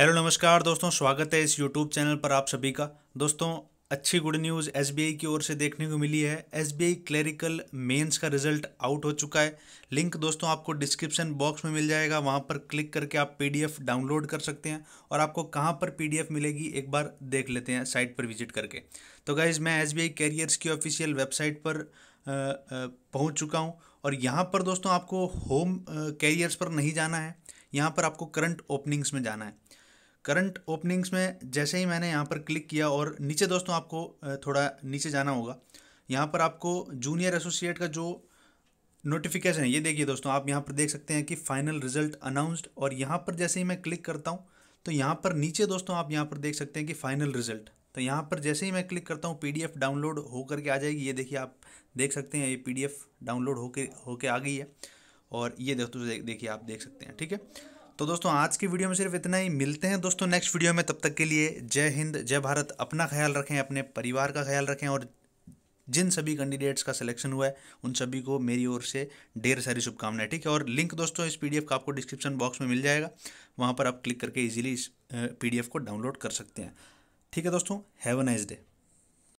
hello नमस्कार दोस्तों स्वागत है इस यूट्यूब चैनल पर आप सभी का दोस्तों अच्छी गुड न्यूज़ एस की ओर से देखने को मिली है एस क्लेरिकल मेंस का रिजल्ट आउट हो चुका है लिंक दोस्तों आपको डिस्क्रिप्शन बॉक्स में मिल जाएगा वहां पर क्लिक करके आप पीडीएफ डाउनलोड कर सकते हैं और आपको कहां पर पीडीएफ मिलेगी एक बार देख लेते हैं साइट पर विजिट करके तो गाइज़ मैं एस कैरियर्स की ऑफिशियल वेबसाइट पर पहुँच चुका हूँ और यहाँ पर दोस्तों आपको होम कैरियर्स पर नहीं जाना है यहाँ पर आपको करंट ओपनिंग्स में जाना है करंट ओपनिंग्स में जैसे ही मैंने यहाँ पर क्लिक किया और नीचे दोस्तों आपको थोड़ा नीचे जाना होगा यहाँ पर आपको जूनियर एसोसिएट का जो नोटिफिकेशन है ये देखिए दोस्तों आप यहाँ पर देख सकते हैं कि फाइनल रिजल्ट अनाउंस्ड और यहाँ पर जैसे ही मैं क्लिक करता हूँ तो यहाँ पर नीचे दोस्तों आप यहाँ पर देख सकते हैं कि फाइनल रिजल्ट तो यहाँ पर जैसे ही मैं क्लिक करता हूँ पीडीएफ डाउनलोड होकर के आ जाएगी ये देखिए आप देख सकते हैं ये पीडीएफ डाउनलोड होके होके आ गई है और ये दोस्तों देखिए आप देख सकते हैं ठीक है तो दोस्तों आज की वीडियो में सिर्फ इतना ही मिलते हैं दोस्तों नेक्स्ट वीडियो में तब तक के लिए जय हिंद जय भारत अपना ख्याल रखें अपने परिवार का ख्याल रखें और जिन सभी कैंडिडेट्स का सिलेक्शन हुआ है उन सभी को मेरी ओर से ढेर सारी शुभकामनाएं ठीक है और लिंक दोस्तों इस पीडीएफ का आपको डिस्क्रिप्शन बॉक्स में मिल जाएगा वहाँ पर आप क्लिक करके इजीली इस पीडीएफ को डाउनलोड कर सकते हैं ठीक है दोस्तों हैव अ नाइस डे